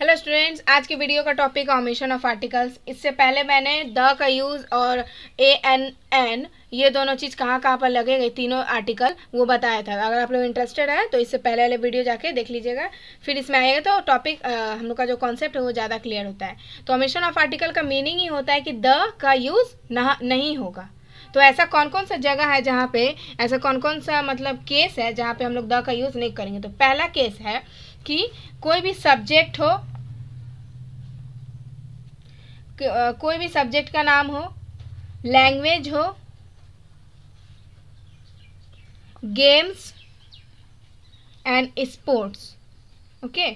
Hello students आज की video का टॉपिक ऑमिशन ऑफ आर्टिकल्स इससे पहले मैंने द का यूज़ और ए एन एन ये दोनों चीज़ कहाँ कहाँ पर लगेगी तीनों आर्टिकल वो बताया था अगर आप लोग इंटरेस्टेड है तो इससे पहले वाले वीडियो जाके देख लीजिएगा फिर इसमें आएगा तो टॉपिक हम लोग का जो कॉन्सेप्ट है वो ज़्यादा क्लियर होता है तो ऑमिशन ऑफ आर्टिकल का मीनिंग ही होता है कि द का यूज़ नहीं होगा तो ऐसा कौन कौन सा जगह है जहाँ पे ऐसा कौन कौन सा मतलब केस है जहाँ पे हम लोग द का यूज़ नहीं करेंगे तो पहला केस है कि कोई भी सब्जेक्ट हो कोई भी सब्जेक्ट का नाम हो लैंग्वेज हो गेम्स एंड स्पोर्ट्स ओके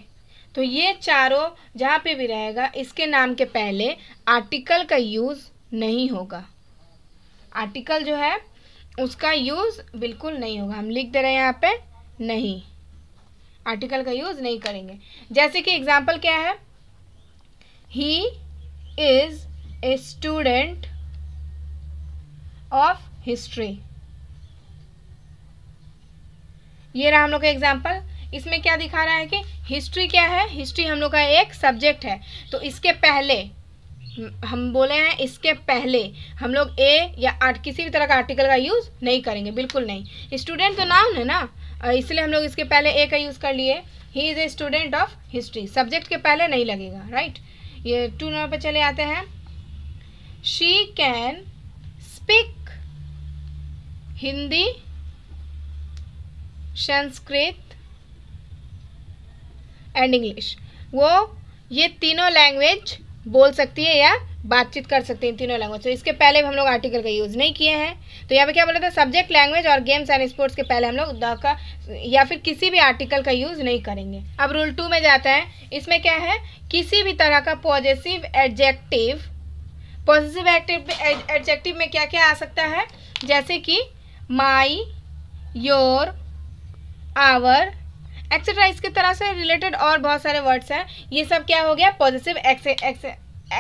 तो ये चारों जहाँ पे भी रहेगा इसके नाम के पहले आर्टिकल का यूज़ नहीं होगा आर्टिकल जो है उसका यूज़ बिल्कुल नहीं होगा हम लिख दे रहे हैं यहाँ पे नहीं आर्टिकल का यूज़ नहीं करेंगे जैसे कि एग्जाम्पल क्या है he is a student of history ये रहा हम लोग का एग्जाम्पल इसमें क्या दिखा रहा है कि हिस्ट्री क्या है हिस्ट्री हम लोग का एक सब्जेक्ट है तो इसके पहले हम बोले हैं इसके पहले हम लोग ए या आर्ट किसी भी तरह का आर्टिकल का यूज़ नहीं करेंगे बिल्कुल नहीं स्टूडेंट तो नाउन है ना इसलिए हम लोग इसके पहले ए का यूज़ कर लिए he is a student of history subject के पहले नहीं लगेगा राइट right? ये टू नंबर पर चले आते हैं she can speak Hindi Sanskrit and English वो ये तीनों लैंग्वेज बोल सकती है या बातचीत कर सकती है तीनों लैंग्वेज तो इसके पहले भी हम लोग आर्टिकल का यूज़ नहीं किए हैं तो यहाँ पे क्या बोला था सब्जेक्ट लैंग्वेज और गेम्स एंड स्पोर्ट्स के पहले हम लोग द का या फिर किसी भी आर्टिकल का यूज़ नहीं करेंगे अब रूल टू में जाता है इसमें क्या है किसी भी तरह का पॉजिटिव एडजेक्टिव पॉजिटिव एडजेक्टिव में क्या क्या आ सकता है जैसे कि माई योर आवर एक्सेट्रा इसके तरह से रिलेटेड और बहुत सारे वर्ड्स हैं ये सब क्या हो गया पॉजिटिव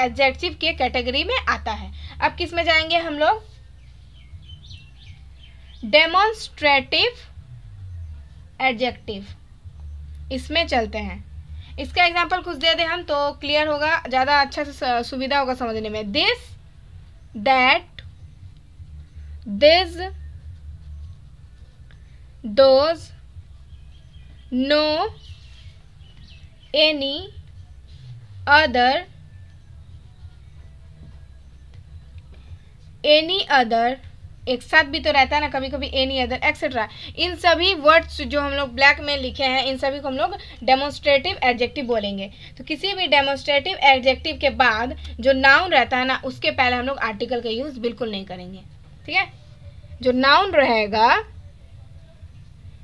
एडजेक्टिव के कैटेगरी में आता है अब किस में जाएंगे हम लोग डेमोन्स्ट्रेटिव एडजेक्टिव इसमें चलते हैं इसका एग्जाम्पल कुछ दे दें हम तो क्लियर होगा ज़्यादा अच्छा से सुविधा होगा समझने में this that this those no any other any other एक साथ भी तो रहता है ना कभी कभी एनी अदर एक्सेट्रा इन सभी वर्ड्स जो हम लोग ब्लैक में लिखे हैं इन सभी को हम लोग डेमोस्ट्रेटिव एडजेक्टिव बोलेंगे तो किसी भी डेमोस्ट्रेटिव एडजेक्टिव के बाद जो नाउन रहता है ना उसके पहले हम लोग आर्टिकल का यूज़ बिल्कुल नहीं करेंगे ठीक है जो नाउन रहेगा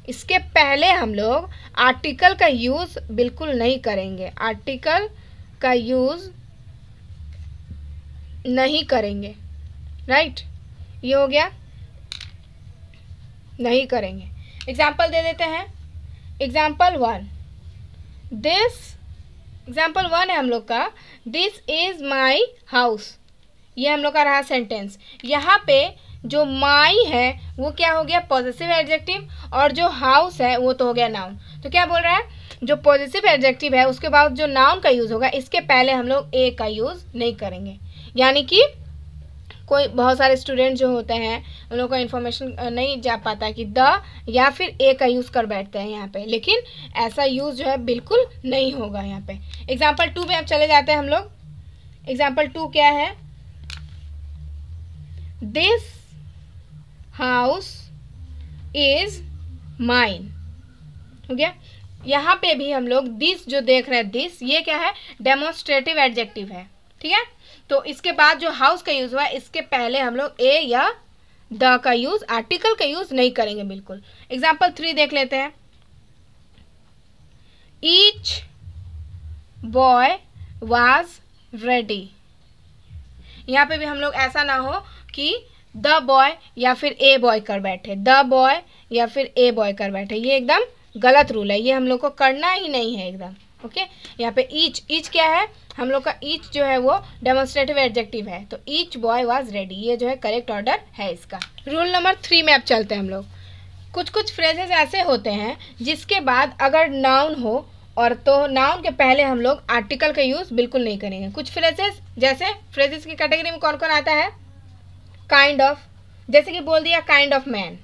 इसके पहले हम लोग आर्टिकल का यूज़ बिल्कुल नहीं करेंगे आर्टिकल का यूज़ नहीं करेंगे राइट ये हो गया नहीं करेंगे एग्जाम्पल दे देते हैं example one this example one है हम लोग का दिस इज़ माई हाउस ये हम लोग का रहा सेंटेंस यहाँ पे जो माई है वो क्या हो गया पॉजिटिव एडजेक्टिव और जो हाउस है वो तो हो गया नाउन तो क्या बोल रहा है जो पॉजिटिव एडजेक्टिव है उसके बाद जो नाउन का यूज़ होगा इसके पहले हम लोग ए का यूज़ नहीं करेंगे यानी कि कोई बहुत सारे स्टूडेंट जो होते हैं उन लोगों को इन्फॉर्मेशन नहीं जा पाता कि द या फिर ए का यूज़ कर बैठते हैं यहाँ पे लेकिन ऐसा यूज़ जो है बिल्कुल नहीं होगा यहाँ पे एग्जाम्पल टू में अब चले जाते हैं हम लोग एग्जाम्पल टू क्या है दिस हाउस इज माइन हो गया यहाँ पे भी हम लोग दिस जो देख रहे हैं दिस ये क्या है डेमोस्ट्रेटिव एडजेक्टिव है ठीक है तो इसके बाद जो हाउस का यूज हुआ इसके पहले हम लोग ए या द का यूज आर्टिकल का यूज नहीं करेंगे बिल्कुल एग्जाम्पल थ्री देख लेते हैं ईच बॉय वाज रेडी यहां पे भी हम लोग ऐसा ना हो कि द बॉय या फिर ए बॉय कर बैठे द बॉय या फिर ए बॉय कर बैठे ये एकदम गलत रूल है ये हम लोग को करना ही नहीं है एकदम ओके okay? यहाँ पे ईच ईच क्या है हम लोग का ईच जो है वो डेमोन्स्ट्रेटिव एडजेक्टिव है तो ईच बॉय वॉज रेडी ये जो है करेक्ट ऑर्डर है इसका रूल नंबर थ्री में आप चलते हैं हम लोग कुछ कुछ फ्रेजेस ऐसे होते हैं जिसके बाद अगर नाउन हो और तो नाउन के पहले हम लोग आर्टिकल का यूज़ बिल्कुल नहीं करेंगे कुछ फ्रेजेस जैसे फ्रेजेस की कैटेगरी में कौन कौन आता है काइंड kind ऑफ of, जैसे कि बोल दिया काइंड ऑफ मैन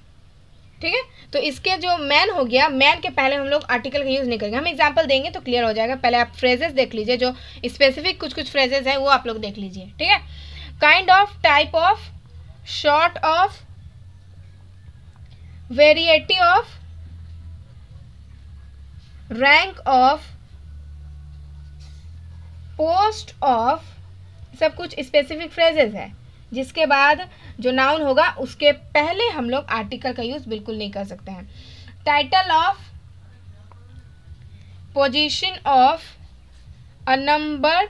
ठीक है तो इसके जो मैन हो गया मैन के पहले हम लोग आर्टिकल का यूज़ नहीं करेंगे हम एग्जाम्पल देंगे तो क्लियर हो जाएगा पहले आप फ्रेजेस देख लीजिए जो स्पेसिफिक कुछ कुछ फ्रेजेस हैं वो आप लोग देख लीजिए ठीक है kind of type of short of variety of rank of post of सब कुछ स्पेसिफिक फ्रेजेस है जिसके बाद जो नाउन होगा उसके पहले हम लोग आर्टिकल का यूज़ बिल्कुल नहीं कर सकते हैं title of position of a number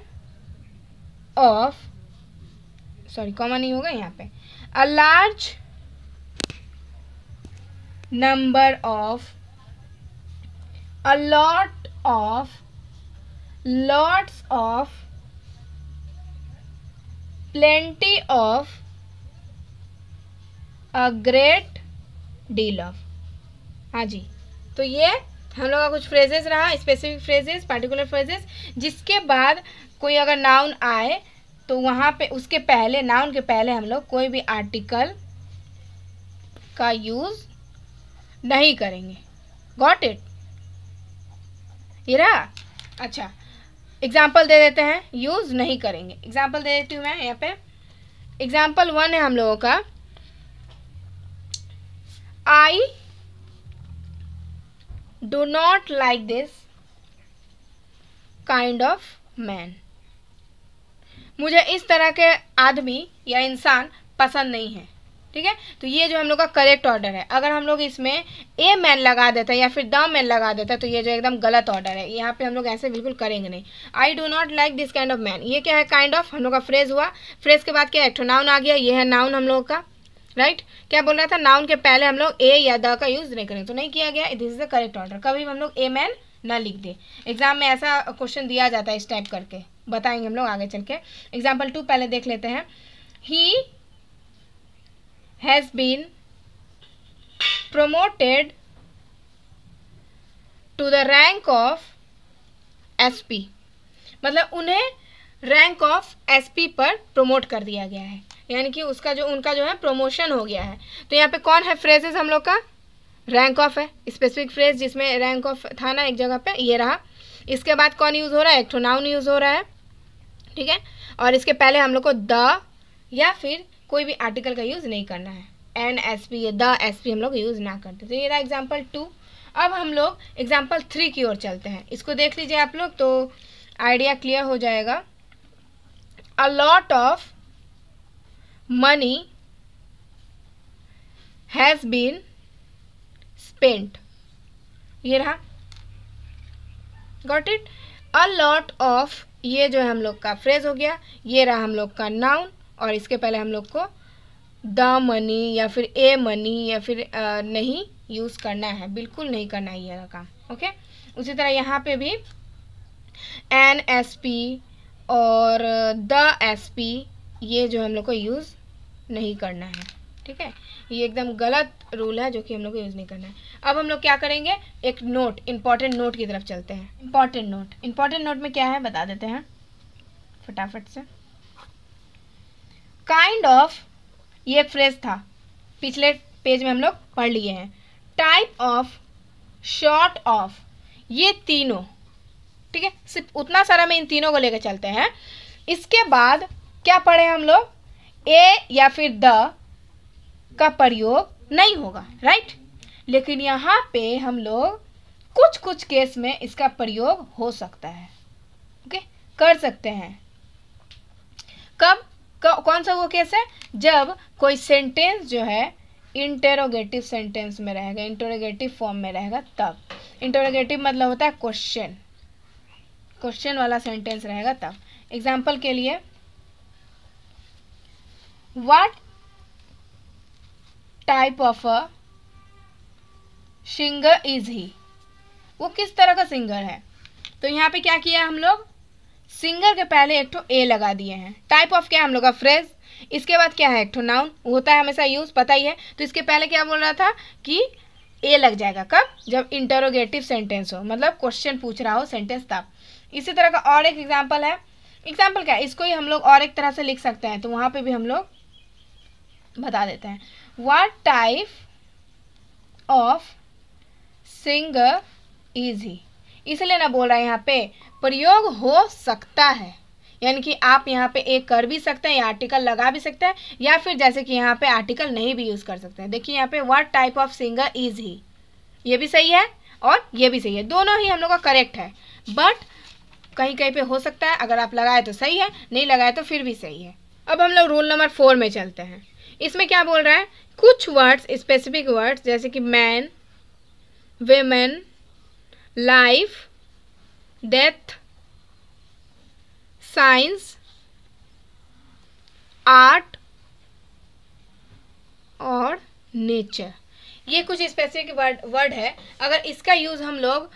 of sorry common नहीं होगा यहाँ पे a large number of a lot of lots of plenty of a great deal of हाँ जी तो ये हम लोग का कुछ फ्रेजेस रहा स्पेसिफिक फ्रेजेस पार्टिकुलर फ्रेजेस जिसके बाद कोई अगर नाउन आए तो वहाँ पे उसके पहले नाउन के पहले हम लोग कोई भी आर्टिकल का यूज़ नहीं करेंगे गॉट इट ये अच्छा एग्जाम्पल दे देते हैं यूज़ नहीं करेंगे एग्जाम्पल दे देती हूँ मैं यहाँ पे एग्जाम्पल वन है हम लोगों का I do not like this kind of man मुझे इस तरह के आदमी या इंसान पसंद नहीं है ठीक है तो ये जो हम लोग का करेक्ट ऑर्डर है अगर हम लोग इसमें ए मैन लगा देते हैं या फिर द मैन लगा देते हैं तो ये जो एकदम गलत ऑर्डर है यहाँ पे हम लोग ऐसे बिल्कुल करेंगे नहीं I do not like this kind of man ये क्या है काइंड ऑफ हम लोग का फ्रेज हुआ फ्रेज के बाद क्या एक्टो नाउन आ गया ये है नाउन हम लोग का राइट right? क्या बोल रहा था नाउन के पहले हम लोग ए या द का यूज नहीं करेंगे तो नहीं किया गया this is the correct order कभी हम लोग ए मैन ना लिख दे एग्जाम में ऐसा क्वेश्चन दिया जाता है इस टाइप करके बताएंगे हम लोग आगे चल के एग्जाम्पल टू पहले देख लेते हैं he has been promoted to the rank of SP मतलब उन्हें रैंक ऑफ एसपी पर प्रमोट कर दिया गया है यानी कि उसका जो उनका जो है प्रोमोशन हो गया है तो यहाँ पे कौन है फ्रेजेस हम लोग का रैंक ऑफ है स्पेसिफिक फ्रेज जिसमें रैंक ऑफ था ना एक जगह पे ये रहा इसके बाद कौन यूज़ हो रहा है एक नाउन यूज़ हो रहा है ठीक है और इसके पहले हम लोग को द या फिर कोई भी आर्टिकल का यूज़ नहीं करना है an S P the S P हम लोग यूज़ ना करते तो ये रहा एग्जाम्पल टू अब हम लोग एग्जाम्पल थ्री की ओर चलते हैं इसको देख लीजिए आप लोग तो आइडिया क्लियर हो जाएगा a lot of money has been spent ये रहा got it a lot of ये जो है हम लोग का फ्रेज हो गया ये रहा हम लोग का नाउन और इसके पहले हम लोग को द मनी या फिर ए मनी या फिर आ, नहीं यूज़ करना है बिल्कुल नहीं करना है ये काम ओके उसी तरह यहाँ पे भी एन एस पी और द एस पी ये जो हम लोग को यूज़ नहीं करना है ठीक है ये एकदम गलत रूल है जो कि हम लोग को यूज़ नहीं करना है अब हम लोग क्या करेंगे एक नोट इम्पॉर्टेंट नोट की तरफ चलते हैं इम्पॉर्टेंट नोट इम्पॉर्टेंट नोट में क्या है बता देते हैं फटाफट से काइंड ऑफ ये फ्रेज था पिछले पेज में हम लोग पढ़ लिए हैं टाइप ऑफ शॉर्ट ऑफ ये तीनों ठीक है सिर्फ उतना सारा में इन तीनों को लेकर चलते हैं इसके बाद क्या पढ़े हम लोग ए या फिर द का प्रयोग नहीं होगा राइट लेकिन यहाँ पे हम लोग कुछ कुछ केस में इसका प्रयोग हो सकता है ओके कर सकते हैं कब कौन सा वो केस है जब कोई सेंटेंस जो है इंटेरोगेटिव सेंटेंस में रहेगा इंटेरोगेटिव फॉर्म में रहेगा तब इंटेरोगेटिव मतलब होता है क्वेश्चन क्वेश्चन वाला सेंटेंस रहेगा तब एग्जाम्पल के लिए what type of a singer is he वो किस तरह का सिंगर है तो यहाँ पे क्या किया हम लोग सिंगर के पहले एक ठो ए लगा दिए हैं टाइप ऑफ क्या है हम लोग का फ्रेज इसके बाद क्या है एक ठो नाउन होता है हमेशा यूज पता ही है तो इसके पहले क्या बोल रहा था कि ए लग जाएगा कब जब इंटरोगेटिव सेंटेंस हो मतलब क्वेश्चन पूछ रहा हो सेंटेंस तब इसी तरह का और एक एग्जाम्पल है एग्जाम्पल क्या है इसको ही हम लोग और एक तरह से लिख सकते हैं तो वहाँ पे भी हम लोग बता देते हैं what type of singer is he इसलिए ना बोल रहा है यहाँ पे प्रयोग हो सकता है यानी कि आप यहाँ पे एक कर भी सकते हैं या आर्टिकल लगा भी सकते हैं या फिर जैसे कि यहाँ पे आर्टिकल नहीं भी यूज़ कर सकते हैं देखिए यहाँ पे what type of singer is he ये भी सही है और ये भी सही है दोनों ही हम लोग का करेक्ट है बट कहीं कहीं पे हो सकता है अगर आप लगाए तो सही है नहीं लगाए तो फिर भी सही है अब हम लोग रूल नंबर फोर में चलते हैं इसमें क्या बोल रहा है कुछ वर्ड्स स्पेसिफिक वर्ड्स जैसे कि man women life death science art और नेचर ये कुछ स्पेसिफिक वर्ड वर्ड है अगर इसका यूज़ हम लोग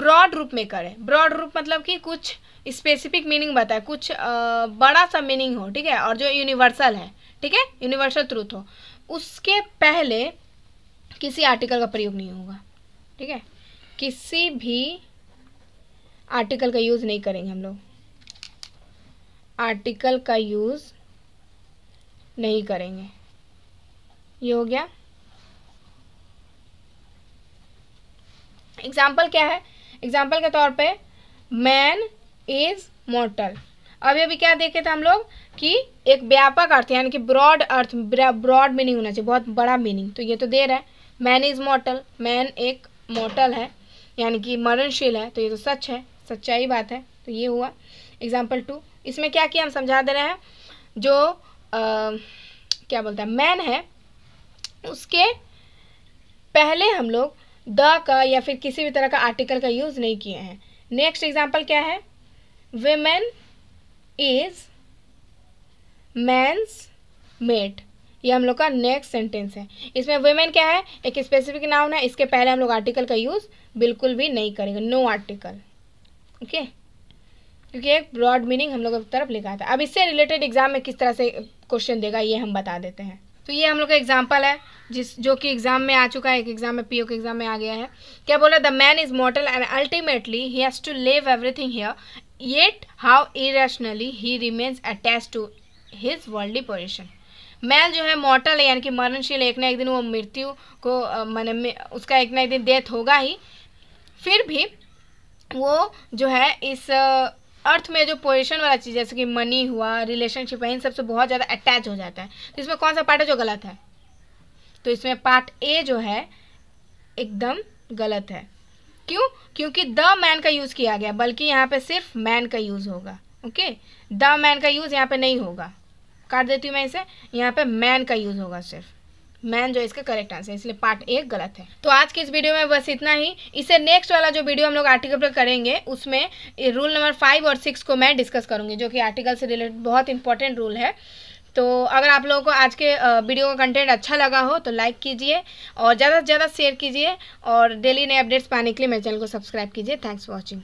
ब्रॉड रूप में करें ब्रॉड रूप मतलब कि कुछ स्पेसिफिक मीनिंग बताए कुछ आ, बड़ा सा मीनिंग हो ठीक है और जो यूनिवर्सल है ठीक है यूनिवर्सल ट्रूथ हो उसके पहले किसी आर्टिकल का प्रयोग नहीं होगा ठीक है किसी भी आर्टिकल का यूज़ नहीं करेंगे हम लोग आर्टिकल का यूज़ नहीं करेंगे ये हो गया एग्जाम्पल क्या है एग्जाम्पल के तौर पे मैन इज मोर्टल अभी अभी क्या देखे थे हम लोग कि एक व्यापक अर्थ यानी कि ब्रॉड अर्थ ब्रॉड मीनिंग होना चाहिए बहुत बड़ा मीनिंग तो ये तो दे रहा है मैन इज मोर्टल मैन एक मोर्टल है यानी कि मरणशील है तो ये तो सच है सच्चाई बात है तो ये हुआ एग्जाम्पल टू इसमें क्या किया हम समझा दे रहे हैं जो आ, क्या बोलते हैं मैन है उसके पहले हम लोग द का या फिर किसी भी तरह का आर्टिकल का यूज़ नहीं किए हैं नेक्स्ट एग्जाम्पल क्या है वेमेन इज मैंस मेट ये हम लोग का नेक्स्ट सेंटेंस है इसमें वेमेन क्या है एक स्पेसिफिक नाउन है इसके पहले हम लोग आर्टिकल का यूज़ बिल्कुल भी नहीं करेंगे नो आर्टिकल ओके क्योंकि एक ब्रॉड मीनिंग हम लोगों की तरफ लिखा था अब इससे रिलेटेड एग्जाम में किस तरह से क्वेश्चन देगा ये हम बता देते हैं तो ये हम लोग का एग्जाम्पल है जिस जो कि एग्जाम में आ चुका है एक एग्जाम में पीओ के एग्जाम में आ गया है क्या बोला the man is mortal and ultimately he has to leave everything here yet how irrationally he remains attach to his worldly position मैल जो है मॉटल है यानी कि मरणशील एक ना एक दिन वो मृत्यु को मैंने उसका एक ना एक दिन डेथ होगा ही फिर भी वो जो है इस अर्थ में जो पोजिशन वाला चीज़ जैसे कि मनी हुआ रिलेशनशिप है इन सबसे बहुत ज़्यादा अटैच हो जाता है तो इसमें कौन सा पार्ट है जो गलत है तो इसमें पार्ट ए जो है एकदम गलत है क्यों क्योंकि द मैन का यूज़ किया गया बल्कि यहाँ पे सिर्फ मैन का यूज़ होगा ओके द मैन का यूज़ यहाँ पे नहीं होगा काट देती हूँ मैं इसे यहाँ पे मैन का यूज़ होगा सिर्फ मैन जो इसका करेक्ट आंसर है इसलिए पार्ट ए गलत है तो आज की इस वीडियो में बस इतना ही इससे नेक्स्ट वाला जो वीडियो हम लोग आर्टिकल पर करेंगे उसमें रूल नंबर फाइव और सिक्स को मैं डिस्कस करूँगी जो कि आर्टिकल से रिलेटेड बहुत इंपॉर्टेंट रूल है तो अगर आप लोगों को आज के वीडियो का कंटेंट अच्छा लगा हो तो लाइक कीजिए और ज़्यादा से ज़्यादा शेयर कीजिए और डेली नए अपडेट्स पाने के लिए मेरे चैनल को सब्सक्राइब कीजिए थैंक्स फॉर वॉचिंग